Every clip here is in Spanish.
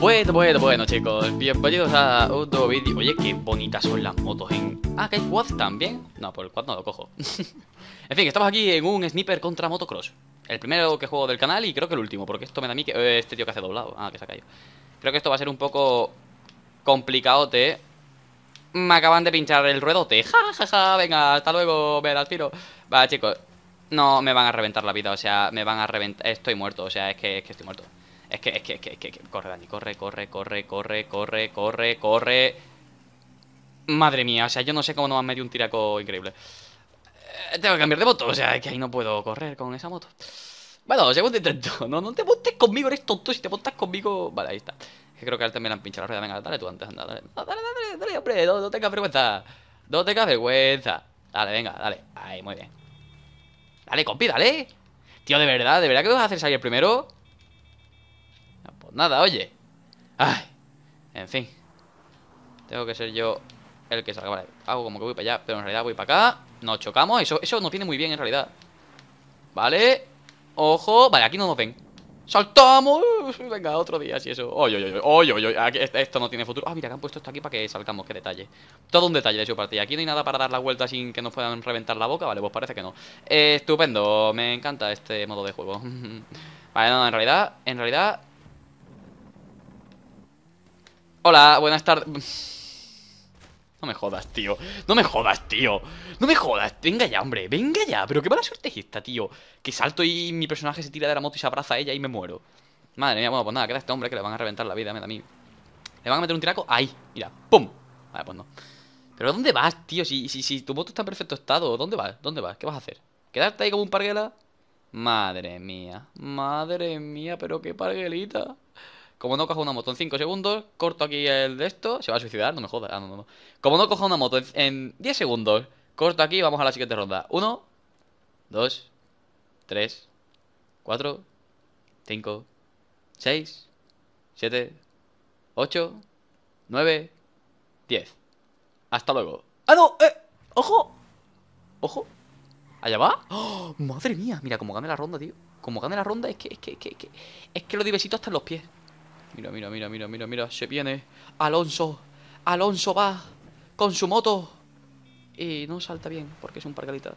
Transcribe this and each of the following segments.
Bueno, bueno, bueno chicos, bienvenidos a otro vídeo Oye, qué bonitas son las motos en... Ah, que hay quad también No, por el quad no lo cojo En fin, estamos aquí en un sniper contra motocross El primero que juego del canal y creo que el último Porque esto me da a mí que... Eh, este tío que hace doblado Ah, que se ha caído Creo que esto va a ser un poco... complicado, Complicadote Me acaban de pinchar el ruedote Ja, ja, ja, venga, hasta luego Me las tiro Va, chicos No, me van a reventar la vida, o sea, me van a reventar Estoy muerto, o sea, es que estoy muerto es que, es que, es que, corre, Dani, corre, corre, corre, corre, corre, corre, corre. Madre mía, o sea, yo no sé cómo no me han metido un tiraco increíble. Eh, tengo que cambiar de moto, o sea, es que ahí no puedo correr con esa moto. Bueno, segundo intento. No, no te montes conmigo, eres tonto. Si te montas conmigo. Vale, ahí está. Que creo que él también le han pinchado la rueda. Venga, dale tú antes, anda, dale. dale, dale, dale, hombre, no, tengas vergüenza. No tengas vergüenza. Dale, venga, dale. Ahí, muy bien. Dale, compi, dale. Tío, de verdad, de verdad que vas a hacer salir primero nada, oye. Ay, en fin. Tengo que ser yo el que salga. Vale, hago como que voy para allá, pero en realidad voy para acá. Nos chocamos, eso, eso nos tiene muy bien en realidad. Vale, ojo. Vale, aquí no nos ven. ¡Saltamos! Venga, otro día, si eso. Este, esto no tiene futuro. Ah, mira, que han puesto esto aquí para que salgamos, qué detalle. Todo un detalle de su partida. Aquí no hay nada para dar la vuelta sin que nos puedan reventar la boca. Vale, pues parece que no. estupendo, me encanta este modo de juego. vale, no, en realidad, en realidad, Hola, buenas tardes. No me jodas, tío. No me jodas, tío. No me jodas. Venga ya, hombre. Venga ya. Pero qué mala suerte es esta, tío. Que salto y mi personaje se tira de la moto y se abraza a ella y me muero. Madre mía, bueno, pues nada, queda este hombre que le van a reventar la vida, a mí. Le van a meter un tiraco. Ahí, mira. ¡Pum! Vale, pues no. Pero ¿dónde vas, tío? Si, si, si tu moto está en perfecto estado, ¿dónde vas? ¿Dónde vas? ¿Qué vas a hacer? ¿Quedarte ahí como un parguela? Madre mía, madre mía, pero qué parguelita. Como no cojo una moto en 5 segundos, corto aquí el de esto. Se va a suicidar, no me jodas. Ah, no, no, no. Como no cojo una moto en, 10 segundos, corto aquí y vamos a la siguiente ronda. 1, 2, 3, 4, 5, 6, 7, 8, 9, 10. Hasta luego. ¡Ah, no! ¡Eh! ¡Ojo! ¡Ojo! ¿Allá va? ¡Oh! ¡Madre mía! Mira, como gane la ronda, tío. Como gane la ronda, es que, es que, es que, es que, es que lo diversito hasta en los pies. Mira, mira, mira, mira, mira, mira. Se viene. Alonso. Alonso va con su moto. Y no salta bien porque es un pargalita.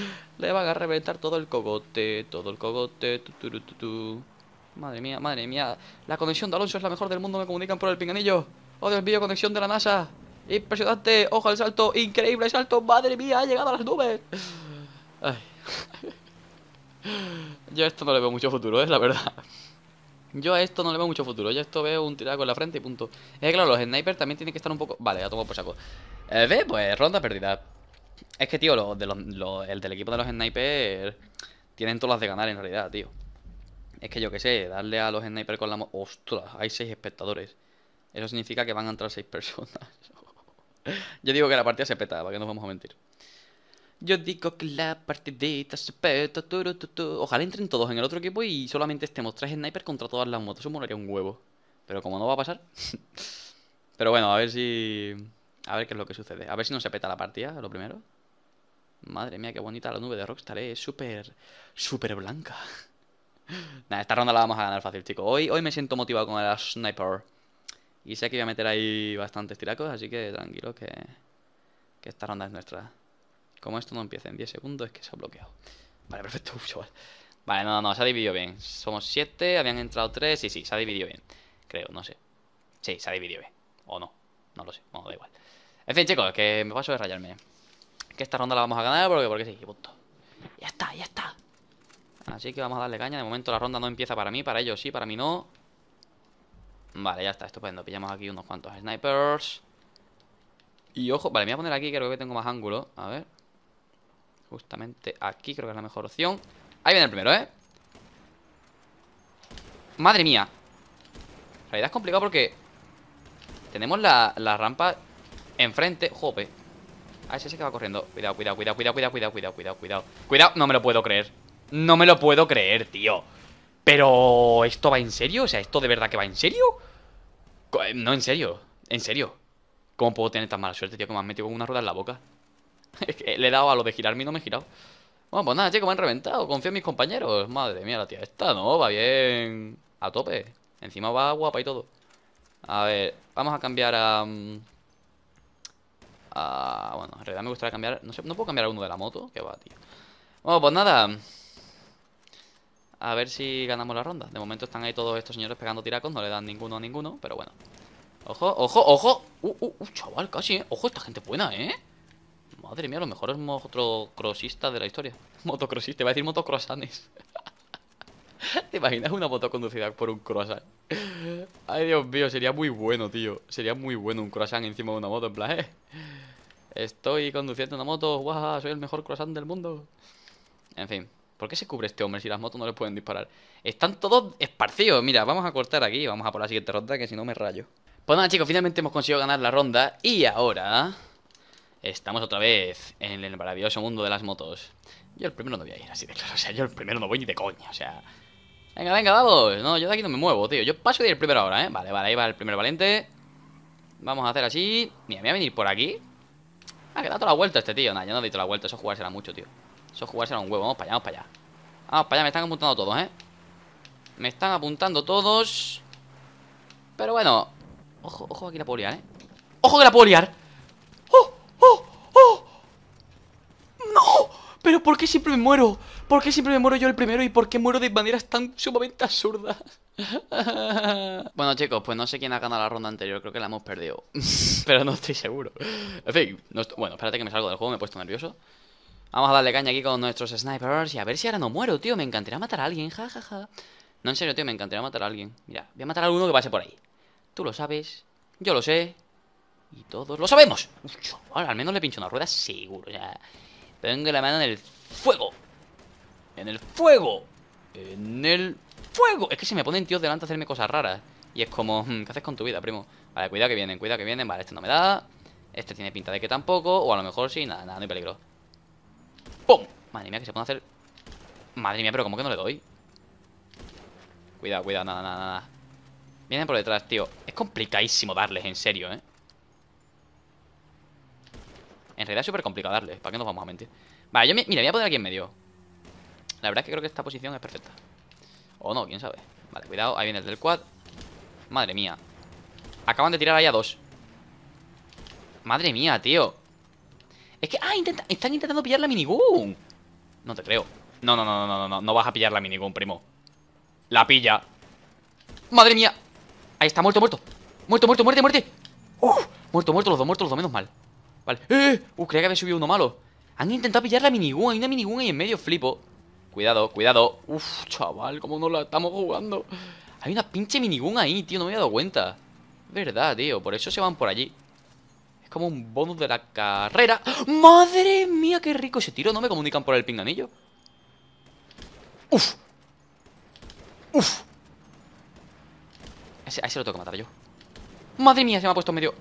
Le van a reventar todo el cogote. Todo el cogote. madre mía, madre mía. La conexión de Alonso es la mejor del mundo. Me comunican por el pinganillo. Oh, Dios mío, conexión de la NASA. Impresionante. Ojo al salto. Increíble salto. Madre mía, ha llegado a las nubes. Ay. Yo esto no le veo mucho futuro, es ¿eh? la verdad. Yo a esto no le veo mucho futuro. Yo a esto veo un tirado con la frente y punto. Es que claro, los snipers también tienen que estar un poco... Vale, ya tomo por saco. Eh, ve, pues ronda perdida. Es que, tío, los, el del equipo de los snipers tienen todas las de ganar en realidad, tío. Es que yo qué sé, darle a los snipers con la... ¡Ostras! Hay seis espectadores. Eso significa que van a entrar seis personas. yo digo que la partida se peta, ¿para no nos vamos a mentir? Yo digo que la partidita se peta. Ojalá entren todos en el otro equipo y solamente estemos tres sniper contra todas las motos. Eso molaría un huevo. Pero como no va a pasar. Pero bueno, a ver si. A ver qué es lo que sucede. A ver si no se peta la partida, lo primero. Madre mía, qué bonita la nube de Rockstar, eh. Es súper. súper blanca. Nada, esta ronda la vamos a ganar fácil, chicos. Hoy, hoy me siento motivado con el sniper. Y sé que voy a meter ahí bastantes tiracos, así que tranquilo que. que esta ronda es nuestra. Como esto no empieza en 10 segundos, es que se ha bloqueado. Vale, perfecto. chaval. Vale, no, no, se ha dividido bien. Somos 7, habían entrado 3. Sí, sí, se ha dividido bien. Creo, no sé. Sí, se ha dividido bien. O no. No lo sé. Bueno, da igual. En fin, chicos, que me paso de rayarme. Que esta ronda la vamos a ganar porque, porque sí, punto. Ya está, ya está. Así que vamos a darle caña. De momento la ronda no empieza para mí, para ellos sí, para mí no. Vale, ya está, estupendo. Pillamos aquí unos cuantos snipers. Y ojo, vale, me voy a poner aquí, creo que tengo más ángulo. A ver. Justamente aquí creo que es la mejor opción Ahí viene el primero, ¿eh? Madre mía En realidad es complicado porque Tenemos la, rampa Enfrente, jope Ah, ese se que va corriendo Cuidado, cuidado, cuidado, cuidado, cuidado, cuidado, cuidado, cuidado Cuidado, cuidado, no me lo puedo creer No me lo puedo creer, tío Pero, ¿esto va en serio? O sea, ¿esto de verdad que va en serio? No, en serio, en serio ¿Cómo puedo tener tan mala suerte, tío? Que me han metido con una rueda en la boca le he dado a lo de girarme y no me he girado. Bueno, pues nada, chicos, me han reventado. Confío en mis compañeros. Madre mía, la tía esta, ¿no? Va bien a tope. Encima va guapa y todo. A ver, vamos a cambiar a... Mm, a bueno, en realidad me gustaría cambiar... No sé, ¿no puedo cambiar a uno de la moto? Que va, tío. Bueno, pues nada. A ver si ganamos la ronda. De momento están ahí todos estos señores pegando tiracos. No le dan ninguno a ninguno, pero bueno. Ojo, ojo, ojo. Uh, uh, uh, chaval, casi, eh. Ojo, esta gente buena, ¿eh? Madre mía, lo mejor es otro crossista de la historia. Motocrossista, va a decir motocrossanes ¿Te imaginas una moto conducida por un croissant? Ay, Dios mío, sería muy bueno, tío. Sería muy bueno un croissant encima de una moto, en plan, eh. Estoy conduciendo una moto, guau, soy el mejor croissant del mundo. En fin, ¿por qué se cubre este hombre si las motos no le pueden disparar? Están todos esparcidos. Mira, vamos a cortar aquí, vamos a por la siguiente ronda, que si no me rayo. Pues nada, chicos, finalmente hemos conseguido ganar la ronda. Y ahora Estamos otra vez en el maravilloso mundo de las motos. Yo el primero no voy a ir, así de claro. O sea, yo el primero no voy ni de coña, o sea... Venga, venga, vamos. No, yo de aquí no me muevo, tío. Yo paso de ir el primero ahora, ¿eh? Vale, vale, ahí va el primer valiente. Vamos a hacer así. Mira, me voy a venir por aquí. Ah, que toda la vuelta este tío. Nah, yo no he toda la vuelta. Eso jugársela mucho, tío. Eso jugársela un huevo. Vamos para allá, vamos para allá. Vamos para allá, me están apuntando todos, ¿eh? Me están apuntando todos. Pero bueno. Ojo, ojo aquí la puedo liar, ¿eh? ¡Ojo que la puedo liar! ¡Oh! ¡Oh! ¡No! ¿Pero por qué siempre me muero? ¿Por qué siempre me muero yo el primero? ¿Y por qué muero de maneras tan sumamente absurdas? bueno chicos, pues no sé quién ha ganado la ronda anterior Creo que la hemos perdido Pero no estoy seguro En fin, bueno, espérate que me salgo del juego, me he puesto nervioso Vamos a darle caña aquí con nuestros snipers Y a ver si ahora no muero, tío Me encantaría matar a alguien, jajaja No, en serio, tío, me encantaría matar a alguien Mira, voy a matar a alguno que pase por ahí Tú lo sabes, yo lo sé y todos lo sabemos. al menos le pincho una rueda, seguro. Ya. Tengo la mano en el fuego. En el fuego. En el fuego. Es que se me ponen tíos delante a hacerme cosas raras. Y es como, hmm, ¿qué haces con tu vida, primo? Vale, cuidado que vienen, cuidado que vienen. Vale, este no me da. Este tiene pinta de que tampoco. O a lo mejor sí, nada, nada, no hay peligro. ¡Pum! Madre mía, que se a hacer... Madre mía, pero ¿cómo que no le doy? Cuidado, cuidado, nada, nada, nada. Vienen por detrás, tío. Es complicadísimo darles, en serio, ¿eh? En realidad es súper complicado darle, ¿para qué nos vamos a mentir? Vale, yo me, mira, voy a poner aquí en medio. La verdad es que creo que esta posición es perfecta. O no, quién sabe. Vale, cuidado, ahí viene el del quad. Madre mía. Acaban de tirar ahí a dos. Madre mía, tío. Es que... Ah, están intentando pillar la minigun. No te creo. No, no, no, no, no, no. No vas a pillar la minigun, primo. La pilla. Madre mía. Ahí está, muerto, muerto. Muerto, muerto, muerte, muerte. muerto, muerto, los dos, muertos los dos, menos mal. Vale ¡Eh, ¡Eh! Uh, creía que había subido uno malo Han intentado pillar la minigun Hay una minigun ahí en medio, flipo Cuidado, cuidado Uf, chaval, cómo no la estamos jugando Hay una pinche minigun ahí, tío No me había dado cuenta Verdad, tío Por eso se van por allí Es como un bonus de la carrera ¡Madre mía, qué rico ese tiro! ¿No me comunican por el pinganillo? ¡Uf! ¡Uf! Ese, a lo tengo que matar yo ¡Madre mía! Se me ha puesto en medio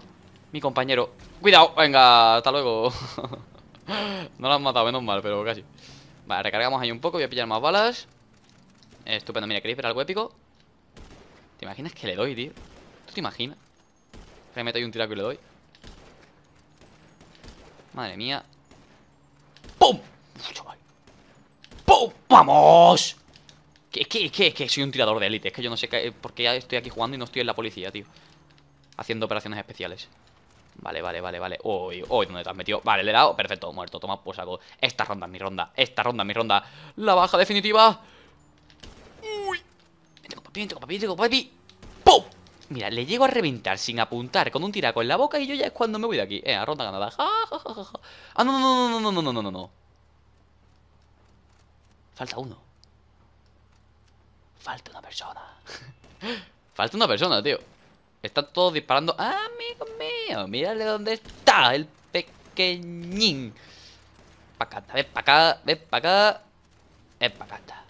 mi compañero Cuidado, venga, hasta luego No lo han matado, menos mal, pero casi Vale, recargamos ahí un poco, voy a pillar más balas Estupendo, mira, ¿queréis ver algo épico? ¿Te imaginas que le doy, tío? ¿Tú te imaginas? Que meto ahí un tiraco y le doy Madre mía ¡Pum! ¡Pum! ¡Vamos! ¿Qué, qué, qué? qué? soy un tirador de élite Es que yo no sé qué, por qué estoy aquí jugando y no estoy en la policía, tío Haciendo operaciones especiales Vale, vale, vale, vale. Uy, uy, ¿dónde te has metido? Vale, le he dado. Perfecto, muerto. Toma, pues hago. Esta ronda mi ronda. Esta ronda mi ronda. La baja definitiva. Uy. Vente papi, vente papi, vente papi. ¡Pum! Mira, le llego a reventar sin apuntar con un tiraco en la boca y yo ya es cuando me voy de aquí. Eh, ronda ganada. Ja, ja, Ah, no, no, no, no, no, no, no, no, no. Falta uno. Falta una persona. Falta una persona, tío. Están todos disparando. ¡Ah, amigo mío! ¡Mírale dónde está el pequeñín! pa' Pacata, ven pa' acá, ven pa' acá. pa' acá!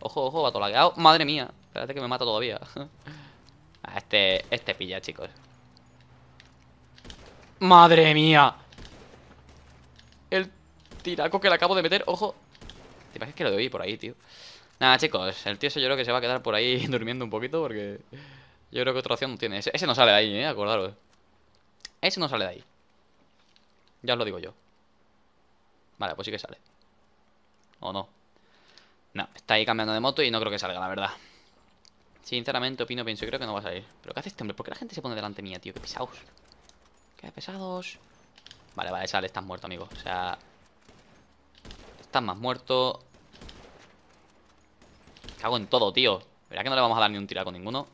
¡Ojo, Ojo, ojo, todo lagueado. Madre mía, espérate que me mata todavía. A ah, este, este pilla, chicos. ¡Madre mía! El tiraco que le acabo de meter, ojo. ¿Te es que lo doy por ahí, tío? Nada, chicos, el tío se yo creo que se va a quedar por ahí durmiendo un poquito porque... Yo creo que otra opción no tiene. Ese, no sale de ahí, eh, acordaros. Ese no sale de ahí. Ya os lo digo yo. Vale, pues sí que sale. ¿O no? No, está ahí cambiando de moto y no creo que salga, la verdad. Sinceramente, opino, pienso, Y creo que no va a salir. ¿Pero qué haces? este hombre? ¿Por qué la gente se pone delante mía, tío? ¡Qué pesados! ¡Qué pesados! Vale, vale, sale. Estás muerto, amigo. O sea... Estás más muerto. Cago en todo, tío. Verá que no le vamos a dar ni un tirado con ninguno.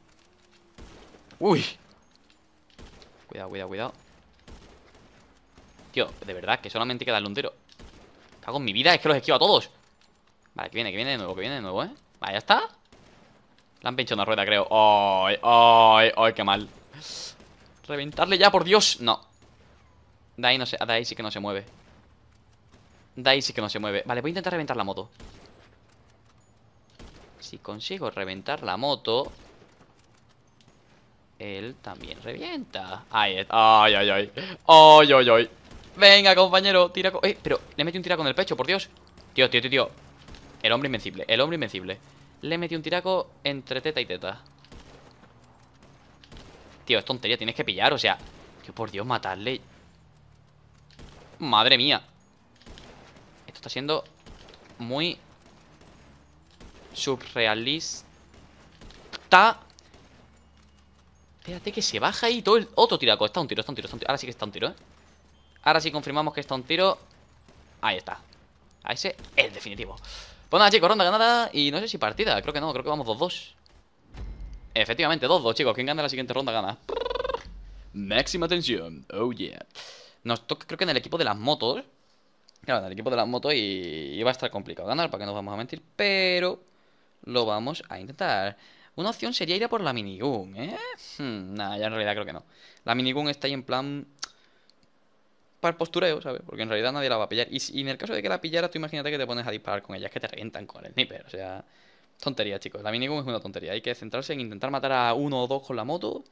Uy. Cuidado, cuidado, cuidado. Tío, de verdad, que solamente queda el tiro Cago en mi vida, es que los esquivo a todos. Vale, que viene, que viene de nuevo, que viene de nuevo, ¿eh? Vale, ya está. La han pinchado una rueda, creo. ¡Ay, ay, ay! ¡Qué mal! ¡Reventarle ya, por Dios! No. De ahí, no se, de ahí sí que no se mueve. De ahí sí que no se mueve. Vale, voy a intentar reventar la moto. Si consigo reventar la moto... Él también revienta. Ahí Ay, ay, ay. Ay, ay, ay. Venga, compañero. Tiraco Eh, pero le metí un tiraco en el pecho, por Dios. Tío, tío, tío, tío. El hombre invencible. El hombre invencible. Le metí un tiraco entre teta y teta. Tío, es tontería. Tienes que pillar, o sea. que por Dios, matarle. Madre mía. Esto está siendo muy... Subrealista Espérate que se baja ahí todo el... Otro tiraco, está un tiro, está un tiro, está un tiro Ahora sí que está un tiro, ¿eh? Ahora sí confirmamos que está un tiro Ahí está A ese el definitivo Pues nada, chicos, ronda ganada Y no sé si partida, creo que no, creo que vamos 2-2 Efectivamente, 2-2, chicos ¿Quién gana la siguiente ronda gana Máxima tensión, oh yeah Nos toca, creo que en el equipo de las motos Claro, en el equipo de las motos y... va a estar complicado ganar, para que nos vamos a mentir Pero lo vamos a intentar una opción sería ir a por la minigun, ¿eh? Hmm, nada, ya en realidad creo que no. La minigun está ahí en plan... Para el postureo, ¿sabes? Porque en realidad nadie la va a pillar. Y, en el caso de que la pillara, tú imagínate que te pones a disparar con ella. Es que te revientan con el sniper, o sea... Tontería, chicos. La minigun es una tontería. Hay que centrarse en intentar matar a uno o dos con la moto.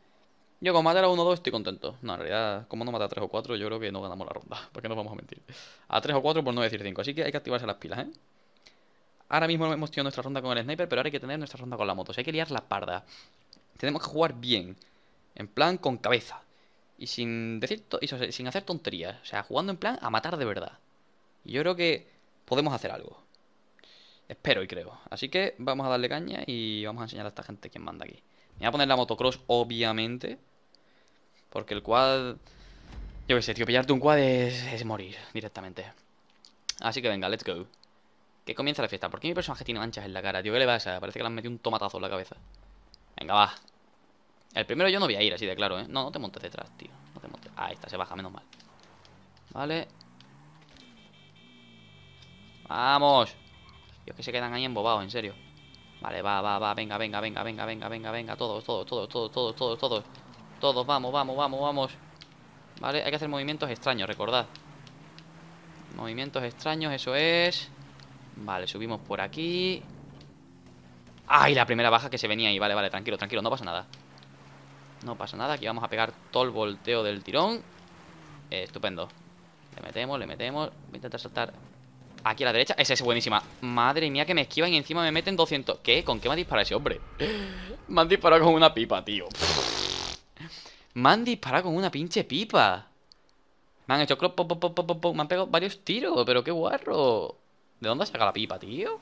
Yo con matar a uno o dos estoy contento. No, en realidad, como no mata a tres o cuatro, yo creo que no ganamos la ronda. Porque nos vamos a mentir. A tres o cuatro por no decir cinco. Así que hay que activarse las pilas, ¿eh? Ahora mismo hemos tenido nuestra ronda con el sniper, pero ahora hay que tener nuestra ronda con la moto. O sea, hay que liar la parda. Tenemos que jugar bien. En plan, con cabeza. Y sin, decir sin hacer tonterías. O sea, jugando en plan a matar de verdad. Y yo creo que podemos hacer algo. Espero y creo. Así que vamos a darle caña y vamos a enseñar a esta gente quién manda aquí. Me voy a poner la motocross, obviamente. Porque el quad... Yo qué sé, tío, pillarte un quad es morir directamente. Así que venga, let's go. Que comienza la fiesta. ¿Por qué mi personaje tiene manchas en la cara, tío? ¿Qué le pasa? Parece que le han metido un tomatazo en la cabeza. Venga, va. El primero yo no voy a ir así de claro, ¿eh? No, no te montes detrás, tío. No te montes. Ah, ahí está, se baja, menos mal. Vale. Vamos. Dios que se quedan ahí embobados, en serio. Vale, va, va, va. Venga, venga, venga, venga, venga, venga, venga. Todos, todos, todos, todos, todos, todos, todos. Todos, vamos, vamos, vamos, vamos. Vale, hay que hacer movimientos extraños, recordad. Movimientos extraños, eso es. Vale, subimos por aquí ¡Ay! La primera baja que se venía ahí Vale, vale, tranquilo, tranquilo, no pasa nada No pasa nada, aquí vamos a pegar todo el volteo del tirón Estupendo Le metemos, le metemos Voy a intentar saltar aquí a la derecha Esa es buenísima Madre mía que me esquivan y encima me meten 200 ¿Qué? ¿Con qué me ha disparado ese hombre? me han disparado con una pipa, tío Me han disparado con una pinche pipa Me han hecho... me han pegado varios tiros Pero qué guarro ¿De dónde saca la pipa, tío?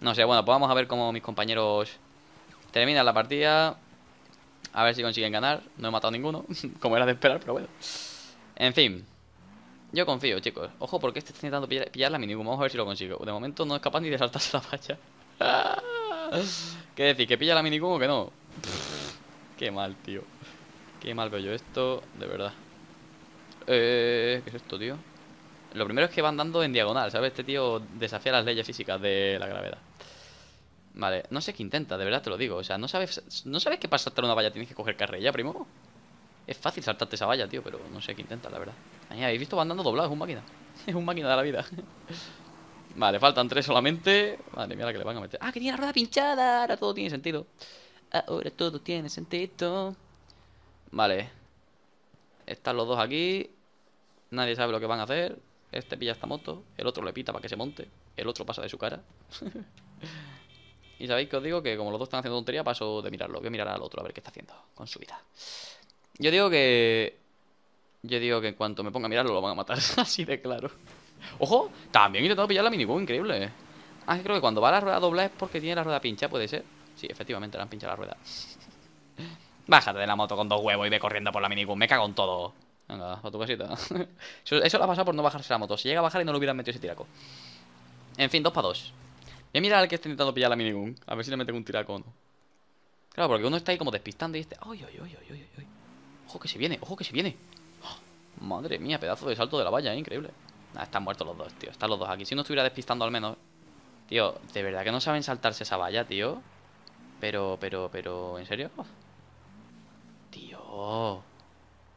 No sé, bueno, pues vamos a ver cómo mis compañeros terminan la partida. A ver si consiguen ganar. No he matado a ninguno, como era de esperar, pero bueno. En fin. Yo confío, chicos. Ojo, porque este está intentando pillar, la minigun Vamos a ver si lo consigo. De momento no es capaz ni de saltarse la facha. ¿Qué decir? ¿Que pilla la minigun o que no? qué mal, tío. Qué mal veo yo esto, de verdad. Eh, ¿Qué es esto, tío? Lo primero es que van dando en diagonal, ¿sabes? Este tío desafía las leyes físicas de la gravedad. Vale, no sé qué intenta, de verdad te lo digo. O sea, no sabes, no sabes que para saltar una valla tienes que coger carrera, primo. Es fácil saltarte esa valla, tío, pero no sé qué intenta, la verdad. Ahí habéis visto, van dando doblado, es un máquina. Es un máquina de la vida. vale, faltan tres solamente. Vale, mira la que le van a meter. Ah, que tiene la rueda pinchada. Ahora todo tiene sentido. Ahora todo tiene sentido. Vale. Están los dos aquí. Nadie sabe lo que van a hacer. Este pilla esta moto, el otro le pita para que se monte, el otro pasa de su cara. y sabéis que os digo que como los dos están haciendo tontería, paso de mirarlo. Voy a mirar al otro a ver qué está haciendo con su vida. Yo digo que... Yo digo que en cuanto me ponga a mirarlo lo van a matar, así de claro. ¡Ojo! También he intentado pillar la minigun, increíble. Ah, creo que cuando va la rueda doble es porque tiene la rueda pincha, ¿puede ser? Sí, efectivamente, La han pinchado la rueda. Bájate de la moto con dos huevos y ve corriendo por la minigun, me cago en todo. Venga, a tu casita. eso, la ha pasado por no bajarse la moto. Si llega a bajar y no lo hubieran metido ese tiraco. En fin, dos para dos. Voy a mirar al que está intentando pillar la minigun. A ver si le meten un tiraco o no. Claro, porque uno está ahí como despistando y este ¡Ay, ay, ay, ay, ay! ¡Ojo que se viene! ¡Ojo que se viene! ¡Ah! Madre mía, pedazo de salto de la valla, ¿eh? increíble. están muertos los dos, tío. Están los dos aquí. Si uno estuviera despistando al menos... Tío, de verdad que no saben saltarse esa valla, tío. Pero, pero, pero... ¿En serio? Tío...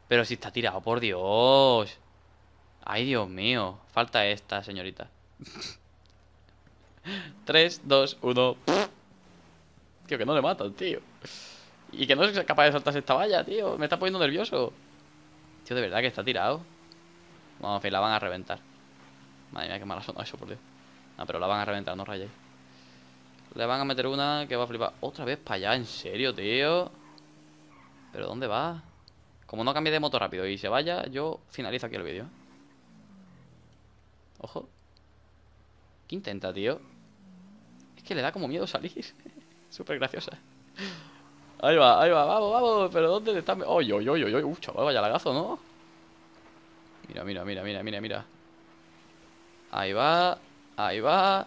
Pero si está tirado, por Dios. Ay, Dios mío. Falta esta, señorita. Tres, dos, uno Tío, que no le matan, tío. Y que no es capaz de saltarse esta valla, tío. Me está poniendo nervioso. Tío, de verdad que está tirado. Vamos, en fin, la van a reventar. Madre mía, qué mala zona eso, por Dios. No, pero la van a reventar, no rayéis. Le van a meter una que va a flipar. Otra vez para allá, en serio, tío. ¿Pero dónde va? Como no cambie de moto rápido y se vaya, yo finalizo aquí el vídeo. Ojo. ¿Qué intenta, tío? Es que le da como miedo salir. Súper graciosa. Ahí va, ahí va, vamos, vamos. Pero ¿dónde le está? ¡Oy, oy, oy, oy! ¡Uf, chaval, vaya lagazo, ¿no? Mira, mira, mira, mira, mira, mira. Ahí va, ahí va.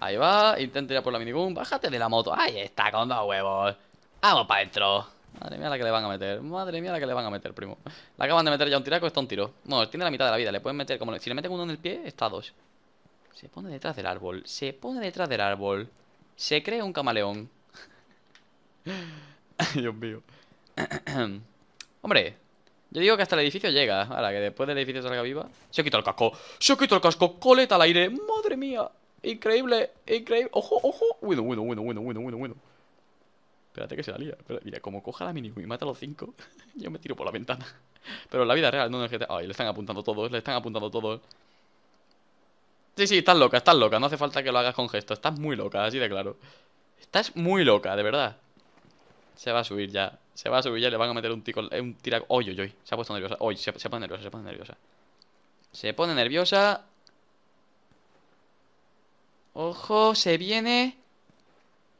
Ahí va, intenta ir por la minigun. Bájate de la moto. Ahí está, con dos huevos. Vamos para adentro. Madre mía la que le van a meter. Madre mía la que le van a meter, primo. La acaban de meter ya un tiraco, está un tiro. Bueno, tiene la mitad de la vida. Le pueden meter como... Si le meten uno en el pie, está dos. Se pone detrás del árbol. Se pone detrás del árbol. Se cree un camaleón. Dios mío. Hombre, yo digo que hasta el edificio llega. Ahora, que después del edificio salga viva. Se ha el casco. Se ha el casco. Coleta al aire. Madre mía. Increíble. Increíble. Ojo, ojo. Bueno, bueno, bueno, bueno, bueno, bueno. Espérate que se la Pero, mira, como coja la mini y mata a los cinco, yo me tiro por la ventana. Pero en la vida real, no en que Ay, le están apuntando todos, le están apuntando todos. Sí, sí, estás loca, estás loca. No hace falta que lo hagas con gesto. Estás muy loca, así de claro. Estás muy loca, de verdad. Se va a subir ya. Se va a subir ya, le van a meter un tico. Eh, un tira. Oy, oy, oy. Se ha puesto nerviosa. Oy, se, se pone nerviosa, se pone nerviosa. Se pone nerviosa. Ojo, se viene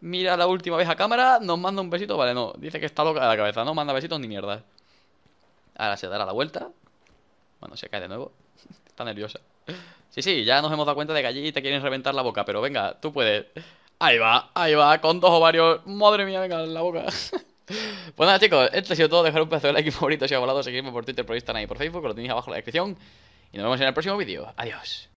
mira la última vez a cámara, nos manda un besito. Vale, no, dice que está loca de la cabeza, no manda besitos ni mierda. Ahora se dará la vuelta. Bueno, se cae de nuevo. está nerviosa. Sí, sí, ya nos hemos dado cuenta de que allí te quieren reventar la boca, pero venga, tú puedes. Ahí va, ahí va, con dos ovarios. Madre mía, venga, en la boca. pues nada, chicos, esto ha sido todo. Dejar un pedazo de like favorito si os ha volado. Seguidme por Twitter, por Instagram y por Facebook, que lo tenéis abajo en la descripción. Y nos vemos en el próximo vídeo. Adiós.